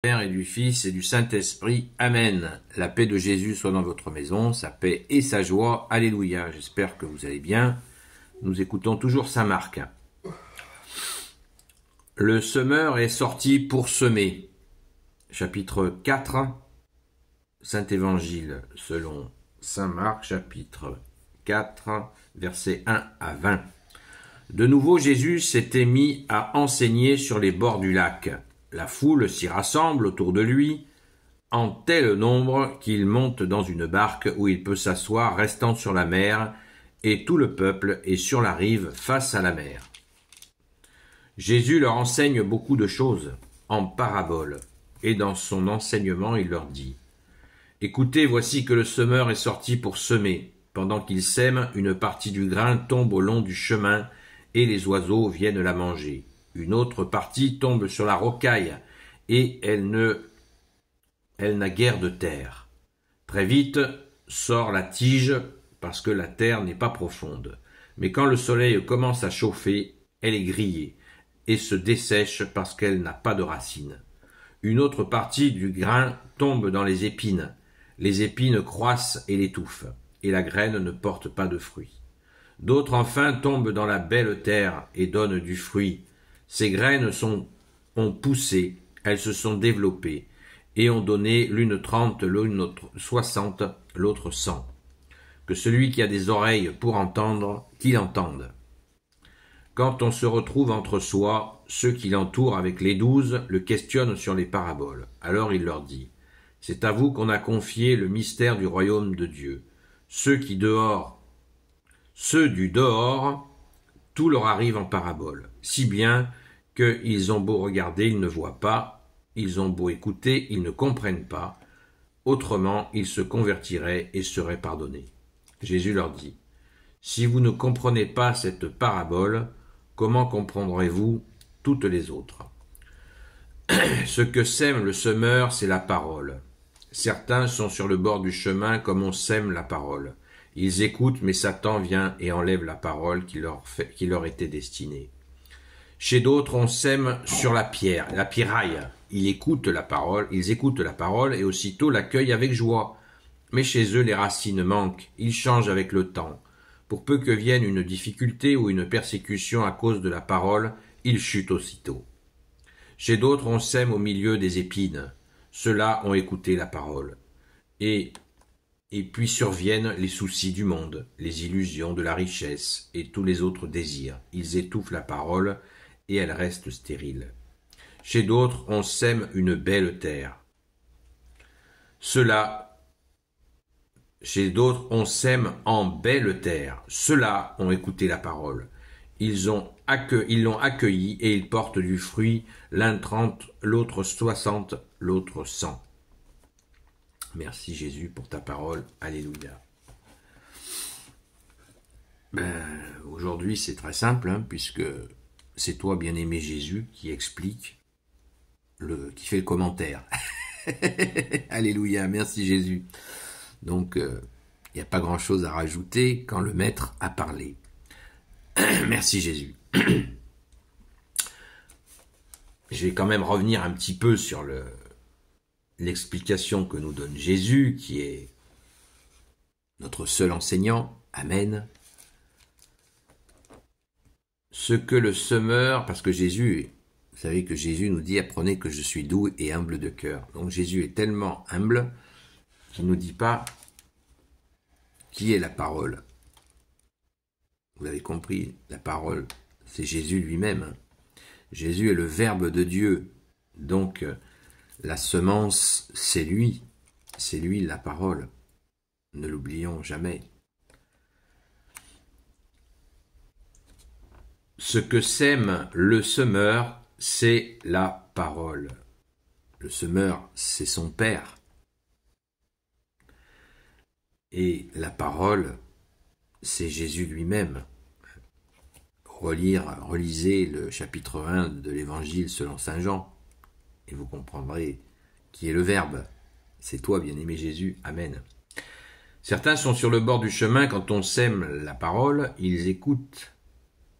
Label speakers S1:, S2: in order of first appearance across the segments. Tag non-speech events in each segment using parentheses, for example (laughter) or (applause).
S1: Père et du Fils et du Saint-Esprit. Amen. La paix de Jésus soit dans votre maison, sa paix et sa joie. Alléluia. J'espère que vous allez bien. Nous écoutons toujours Saint Marc. Le semeur est sorti pour semer. Chapitre 4. Saint Évangile selon Saint Marc, chapitre 4, versets 1 à 20. De nouveau, Jésus s'était mis à enseigner sur les bords du lac la foule s'y rassemble autour de lui, en tel nombre qu'il monte dans une barque où il peut s'asseoir restant sur la mer, et tout le peuple est sur la rive face à la mer. Jésus leur enseigne beaucoup de choses, en paraboles, et dans son enseignement il leur dit Écoutez, voici que le semeur est sorti pour semer. Pendant qu'il sème, une partie du grain tombe au long du chemin, et les oiseaux viennent la manger. Une autre partie tombe sur la rocaille, et elle ne elle n'a guère de terre. Très vite sort la tige, parce que la terre n'est pas profonde. Mais quand le soleil commence à chauffer, elle est grillée, et se dessèche parce qu'elle n'a pas de racines. Une autre partie du grain tombe dans les épines. Les épines croissent et l'étouffent, et la graine ne porte pas de fruits. D'autres enfin tombent dans la belle terre et donnent du fruit, ces graines sont, ont poussé, elles se sont développées, et ont donné l'une trente, l'une soixante, l'autre cent. Que celui qui a des oreilles pour entendre, qu'il entende. Quand on se retrouve entre soi, ceux qui l'entourent avec les douze le questionnent sur les paraboles. Alors il leur dit C'est à vous qu'on a confié le mystère du royaume de Dieu. Ceux qui dehors, ceux du dehors, tout leur arrive en parabole, si bien ils ont beau regarder, ils ne voient pas, ils ont beau écouter, ils ne comprennent pas, autrement ils se convertiraient et seraient pardonnés. Jésus leur dit, Si vous ne comprenez pas cette parabole, comment comprendrez-vous toutes les autres (clears throat) Ce que sème le semeur, c'est la parole. Certains sont sur le bord du chemin comme on sème la parole. Ils écoutent, mais Satan vient et enlève la parole qui leur, qui leur était destinée. Chez d'autres, on sème sur la pierre, la piraille. Ils écoutent la parole, ils écoutent la parole et aussitôt l'accueillent avec joie. Mais chez eux, les racines manquent, ils changent avec le temps. Pour peu que vienne une difficulté ou une persécution à cause de la parole, ils chutent aussitôt. Chez d'autres, on sème au milieu des épines. Ceux-là ont écouté la parole. Et, et puis surviennent les soucis du monde, les illusions de la richesse et tous les autres désirs. Ils étouffent la parole et elle reste stérile. Chez d'autres, on sème une belle terre. Cela, chez d'autres, on sème en belle terre. Ceux-là ont écouté la parole. Ils l'ont accueilli et ils portent du fruit, l'un trente, l'autre soixante, l'autre cent. Merci Jésus pour ta parole. Alléluia. Ben, aujourd'hui, c'est très simple, hein, puisque c'est toi, bien-aimé Jésus, qui explique, le, qui fait le commentaire. (laughs) Alléluia, merci Jésus. Donc, euh, il n'y a pas grand-chose à rajouter quand le Maître a parlé. (clears throat) merci Jésus. (clears throat) Je vais quand même revenir un petit peu sur le, l'explication que nous donne Jésus, qui est notre seul enseignant. Amen ce que le semeur, parce que Jésus, vous savez que Jésus nous dit, apprenez que je suis doux et humble de cœur. Donc Jésus est tellement humble qu'il ne nous dit pas qui est la parole. Vous avez compris, la parole, c'est Jésus lui-même. Jésus est le Verbe de Dieu. Donc, la semence, c'est lui. C'est lui la parole. Ne l'oublions jamais. Ce que sème le semeur, c'est la parole. Le semeur, c'est son père. Et la parole, c'est Jésus lui-même. Relire, relisez le chapitre 1 de l'Évangile selon Saint Jean, et vous comprendrez qui est le Verbe. C'est toi, bien-aimé Jésus. Amen. Certains sont sur le bord du chemin quand on sème la parole, ils écoutent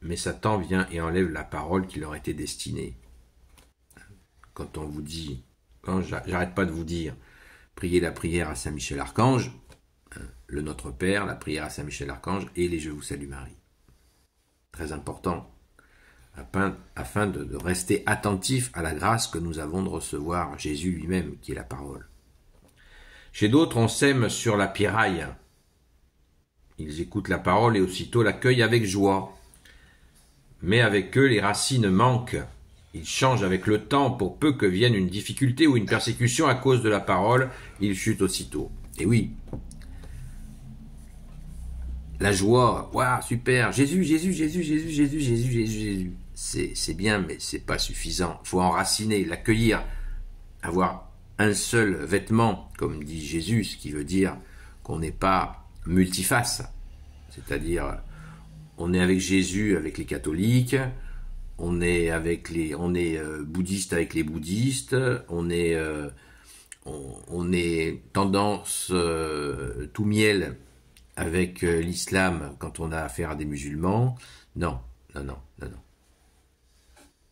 S1: mais Satan vient et enlève la parole qui leur était destinée. Quand on vous dit, quand j'arrête pas de vous dire, priez la prière à Saint Michel Archange, hein, le Notre Père, la prière à Saint Michel Archange et les Je vous salue Marie. Très important, afin, de, rester attentif à la grâce que nous avons de recevoir Jésus lui-même, qui est la parole. Chez d'autres, on sème sur la piraille. Ils écoutent la parole et aussitôt l'accueillent avec joie mais avec eux les racines manquent. Ils changent avec le temps, pour peu que vienne une difficulté ou une persécution à cause de la parole, ils chutent aussitôt. Et oui. La joie, waouh, super, Jésus, Jésus, Jésus, Jésus, Jésus, Jésus, Jésus, Jésus. C'est bien, mais c'est pas suffisant. Faut enraciner, l'accueillir, avoir un seul vêtement, comme dit Jésus, ce qui veut dire qu'on n'est pas multiface, c'est-à-dire on est avec Jésus, avec les catholiques, on est avec les, on est euh, bouddhiste avec les bouddhistes, on est, euh, on, est tendance euh, tout miel avec l'islam quand on a affaire à des musulmans. Non, non, non, non,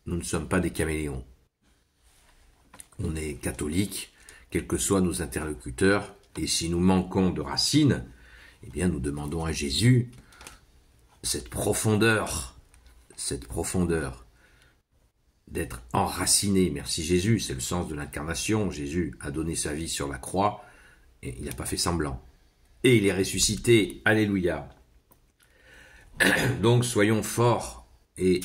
S1: Nous ne sommes pas des caméléons. On est catholique, quels que soient nos interlocuteurs, et si nous manquons de racines, eh bien nous demandons à Jésus cette profondeur, cette profondeur d'être enraciné. Merci Jésus, c'est le sens de l'incarnation. Jésus a donné sa vie sur la croix et il n'a pas fait semblant. Et il est ressuscité. Alléluia. (clears throat) Donc soyons forts et,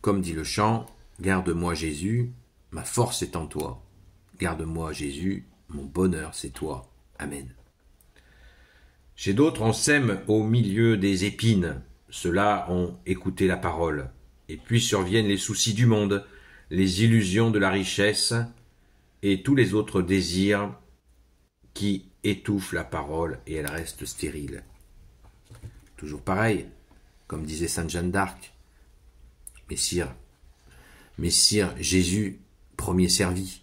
S1: comme dit le chant, garde-moi Jésus, ma force est en toi. Garde-moi Jésus, mon bonheur c'est toi. Amen. Chez d'autres, on sème au milieu des épines. Ceux-là ont écouté la parole. Et puis surviennent les soucis du monde, les illusions de la richesse et tous les autres désirs qui étouffent la parole et elle reste stérile. Toujours pareil, comme disait sainte Jeanne d'Arc. Messire, Messire, Jésus, premier servi.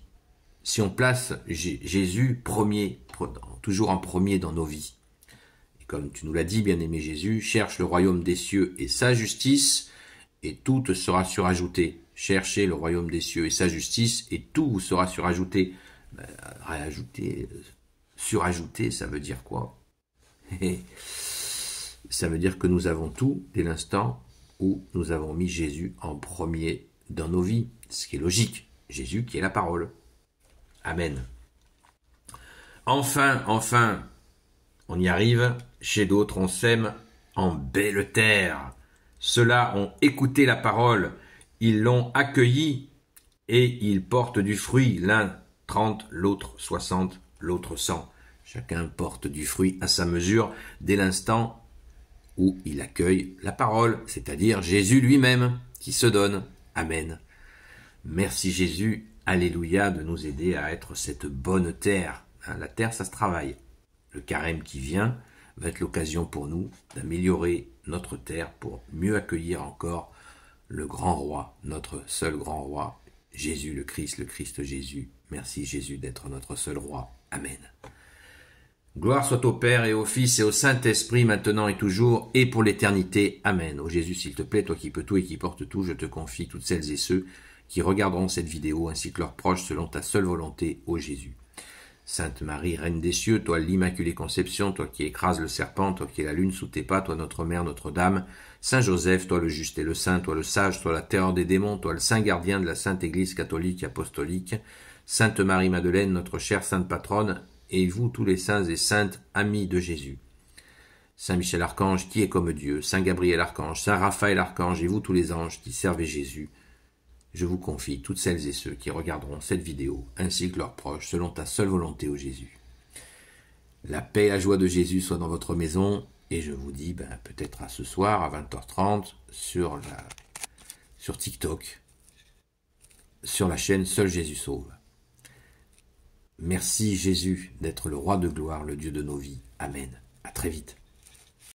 S1: Si on place Jésus premier, toujours en premier dans nos vies, comme tu nous l'as dit, bien-aimé Jésus, cherche le royaume des cieux et sa justice, et tout te sera surajouté. Cherchez le royaume des cieux et sa justice, et tout vous sera surajouté. surajouté. Ben, euh, surajouter, ça veut dire quoi (laughs) Ça veut dire que nous avons tout dès l'instant où nous avons mis Jésus en premier dans nos vies, ce qui est logique. Jésus qui est la parole. Amen. Enfin, enfin, on y arrive, chez d'autres, on sème en belle terre. Ceux-là ont écouté la parole, ils l'ont accueillie, et ils portent du fruit, l'un trente, l'autre soixante, l'autre cent. Chacun porte du fruit à sa mesure dès l'instant où il accueille la parole, c'est-à-dire Jésus lui-même qui se donne. Amen. Merci Jésus, Alléluia, de nous aider à être cette bonne terre. Hein, la terre, ça se travaille. Le carême qui vient, va être l'occasion pour nous d'améliorer notre terre pour mieux accueillir encore le grand roi, notre seul grand roi, Jésus le Christ, le Christ Jésus. Merci Jésus d'être notre seul roi. Amen. Gloire soit au Père et au Fils et au Saint-Esprit, maintenant et toujours, et pour l'éternité. Amen. Ô Jésus, s'il te plaît, toi qui peux tout et qui portes tout, je te confie toutes celles et ceux qui regarderont cette vidéo ainsi que leurs proches selon ta seule volonté, ô Jésus. Sainte Marie, Reine des cieux, toi l'Immaculée Conception, toi qui écrases le serpent, toi qui es la lune sous tes pas, toi notre Mère Notre-Dame, Saint Joseph, toi le juste et le saint, toi le sage, toi la terreur des démons, toi le saint gardien de la Sainte Église catholique et apostolique, Sainte Marie-Madeleine, notre chère Sainte Patronne, et vous tous les saints et saintes, amis de Jésus. Saint Michel Archange, qui est comme Dieu, Saint Gabriel Archange, Saint Raphaël Archange, et vous tous les anges qui servez Jésus, je vous confie toutes celles et ceux qui regarderont cette vidéo, ainsi que leurs proches, selon ta seule volonté, ô Jésus. La paix et la joie de Jésus soient dans votre maison, et je vous dis ben, peut-être à ce soir, à 20h30, sur, la, sur TikTok, sur la chaîne Seul Jésus Sauve. Merci Jésus d'être le roi de gloire, le Dieu de nos vies. Amen. À très vite.